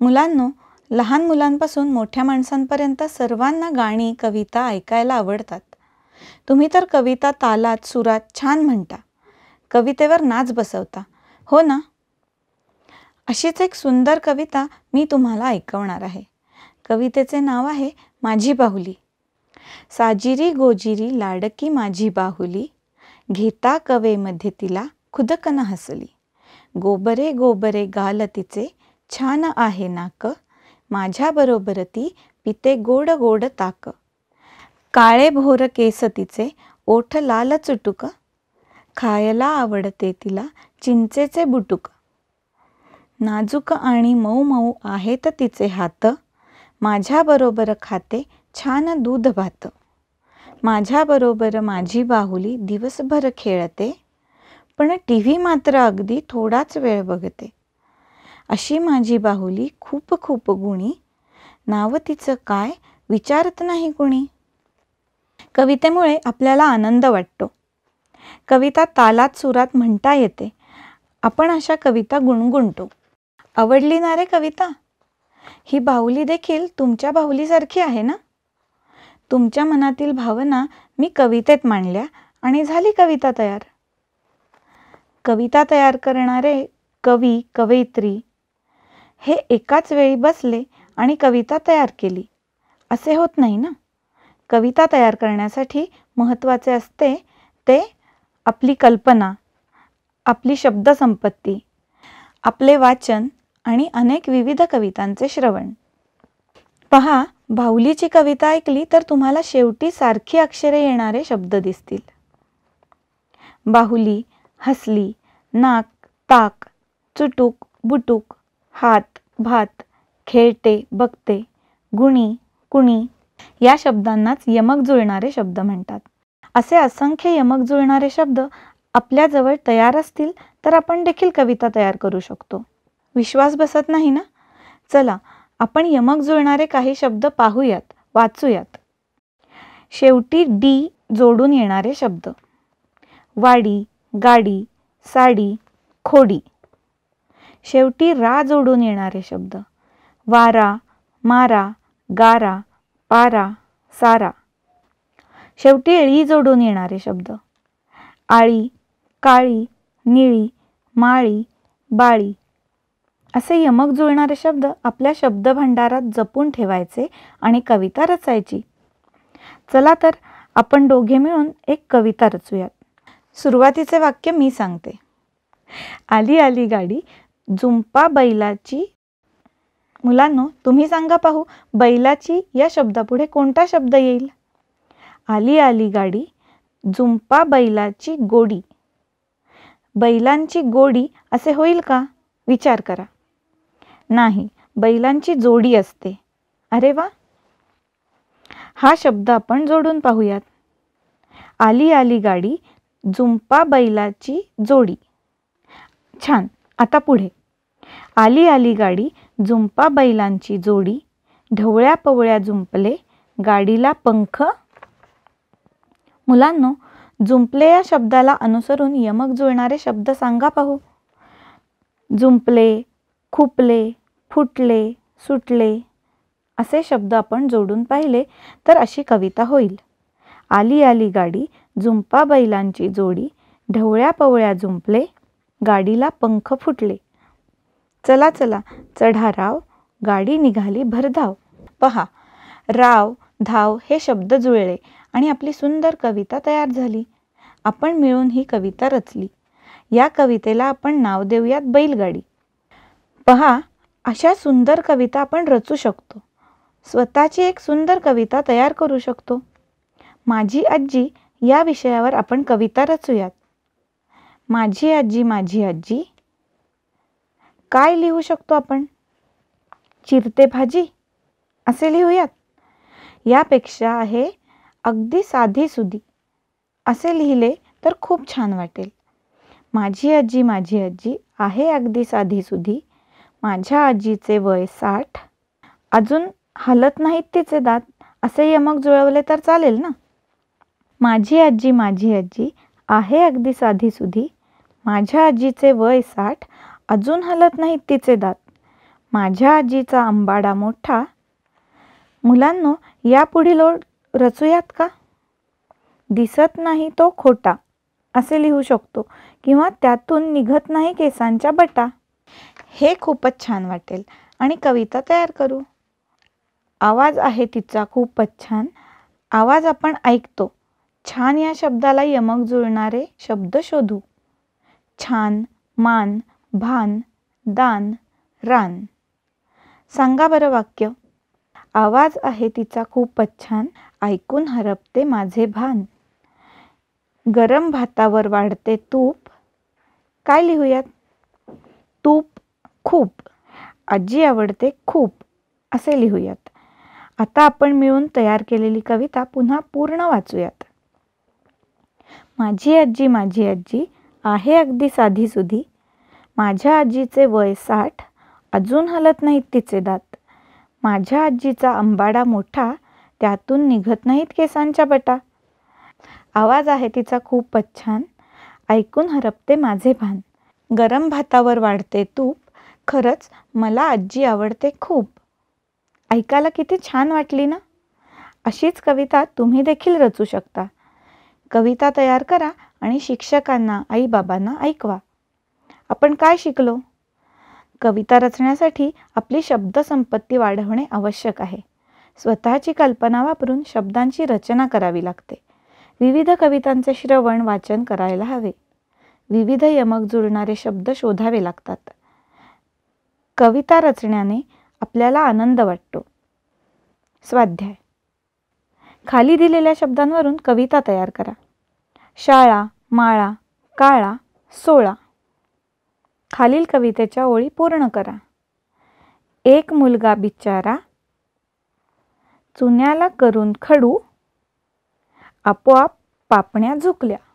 मुलांनो लहान मुलांपासून मोठ्या माणसांपर्यंत सर्वांना गाणी कविता ऐकायला आवडतात तुम्ही तर कविता तालात सुरात छान म्हणता कवितेवर नाच बसवता हो ना अशीच एक सुंदर कविता मी तुम्हाला ऐकवणार आहे कवितेचे नाव आहे माझी बाहुली साजिरी गोजिरी लाडकी माझी बाहुली घेता कवेमध्ये तिला खुदकन हसली गोबरे गोबरे गाल तिचे छान आहे नाक माझ्याबरोबर ती पिते गोड गोड ताक काळे भोर केस तिचे ओठ लाल चुटुक खायला आवडते तिला चिंचेचे बुटुक नाजूक आणि मऊ मऊ आहेत तिचे हात माझ्याबरोबर खाते छान दूध भात माझ्याबरोबर माझी बाहुली दिवसभर खेळते पण टी व्ही मात्र अगदी थोडाच वेळ बघते अशी माझी बाहुली खूप खूप गुणी नाव तिचं काय विचारत नाही कुणी कवितेमुळे आपल्याला आनंद वाटतो कविता तालात सुरात म्हणता येते आपण अशा कविता गुणगुणतो आवडली ना रे कविता ही बाहुली देखील तुमच्या बाहुलीसारखी आहे ना तुमच्या मनातील भावना मी कवितेत मांडल्या आणि झाली कविता तयार कविता तयार करणारे कवी कवयित्री हे एकाच वेळी बसले आणि कविता तयार केली असे होत नाही ना कविता तयार करण्यासाठी महत्त्वाचे असते ते आपली कल्पना आपली शब्दसंपत्ती आपले वाचन आणि अनेक विविध कवितांचे श्रवण पहा बाहुलीची कविता ऐकली तर तुम्हाला शेवटी सारखी अक्षरे येणारे शब्द दिसतील बाहुली हसली नाक ताक चुटूक बुटूक हात भात खेळते बघते गुणी कुणी या शब्दांनाच यमक जुळणारे शब्द म्हणतात असे असंख्य यमक जुळणारे शब्द आपल्याजवळ तयार असतील तर आपण देखील कविता तयार करू शकतो विश्वास बसत नाही ना चला आपण यमक जुळणारे काही शब्द पाहूयात वाचूयात शेवटी डी जोडून येणारे शब्द वाडी गाडी साडी खोडी शेवटी रा जोडून येणारे शब्द वारा मारा गारा पारा सारा शेवटी ळी जोडून येणारे शब्द आळी काळी निळी माळी बाळी असे यमक जुळणारे शब्द आपल्या शब्दभांडारात जपून ठेवायचे आणि कविता रचायची चला तर आपण दोघे मिळून एक कविता रचूयात सुरुवातीचे वाक्य मी सांगते आली आली गाडी झुंपा बैलाची मुलांनो तुम्ही सांगा पाहू बैलाची या शब्दापुढे कोणता शब्द येईल आली आली गाडी झुंपा बैलाची गोडी बैलांची गोडी असे होईल का विचार करा नाही बैलांची जोडी असते अरे वा हा शब्द आपण जोडून पाहूयात आली आली गाडी झुंपा बैलाची जोडी छान आता पुढे आली आली गाडी झुंपा बैलांची जोडी ढवळ्या पवळ्या झुंपले गाडीला पंख मुलांनो झुंपले या शब्दाला अनुसरून यमक जुळणारे शब्द सांगा पाहू झुंपले खुपले फुटले सुटले असे शब्द आपण जोडून पाहिले तर अशी कविता होईल आली आली गाडी झुंपा बैलांची जोडी ढवळ्या पवळ्या झुंपले गाडीला पंख फुटले चला चला चढा राव गाडी निघाली भरधाव पहा राव धाव हे शब्द जुळले आणि आपली सुंदर कविता तयार झाली आपण मिळून ही कविता रचली या कवितेला आपण नाव देऊयात बैलगाडी पहा अशा सुंदर कविता आपण रचू शकतो स्वतःची एक सुंदर कविता तयार करू शकतो माझी आजी या विषयावर आपण कविता रचूयात माझी आजी माझी आजी काय लिहू शकतो आपण चिरते भाजी असे लिहूयात यापेक्षा आहे अगदी साधी सुधी असे लिहिले तर खूप छान वाटेल माझी आजी माझी आजी आहे अगदी साधी सुधी माझ्या आजीचे वय साठ अजून हलत नाहीत तिचे दात असे यमक जुळवले तर चालेल ना माझी आजी माझी आजी आहे अगदी साधीसुधी माझ्या आजीचे वय साठ अजून हलत नाहीत तिचे दात माझ्या आजीचा आंबाडा मोठा मुलांनो यापुढील ओळ रचूयात का दिसत नाही तो खोटा असे लिहू शकतो किंवा त्यातून निघत नाही केसांच्या बटा हे खूपच छान वाटेल आणि कविता तयार करू आवाज आहे तिचा खूपच छान आवाज आपण ऐकतो छान या शब्दाला यमक जुळणारे शब्द शोधू छान मान भान दान रान सांगा बरं वाक्य आवाज आहे तिचा खूपच छान ऐकून हरपते माझे भान गरम भातावर वाढते तूप काय लिहूयात तूप खूप आजी आवडते खूप असे लिहूयात आता आपण मिळून तयार केलेली कविता पुन्हा पूर्ण वाचूयात माझी आजी माझी आजी आहे अगदी साधी सुधी माझ्या आजीचे वय साठ अजून हलत नाहीत तिचे दात माझ्या आजीचा अंबाडा मोठा त्यातून निघत नाहीत केसांच्या बटा आवाज आहे तिचा खूप पच्छान ऐकून हरपते माझे भान गरम भातावर वाढते तूप खरंच मला आजी आवडते खूप ऐकायला किती छान वाटली ना अशीच कविता तुम्ही देखील रचू शकता कविता तयार करा आणि शिक्षकांना आईबाबांना ऐकवा आपण काय शिकलो कविता रचण्यासाठी आपली शब्दसंपत्ती वाढवणे आवश्यक आहे स्वतःची कल्पना वापरून शब्दांची रचना करावी लागते विविध कवितांचे श्रवण वाचन करायला हवे विविध यमक जुळणारे शब्द शोधावे लागतात कविता रचण्याने आपल्याला आनंद वाटतो स्वाध्याय खाली दिलेल्या शब्दांवरून कविता तयार करा शाळा माळा काळा सोळा खालील कवितेच्या ओळी पूर्ण करा एक मुलगा बिचारा चुन्याला करून खडू आपोआप पापण्या झुकल्या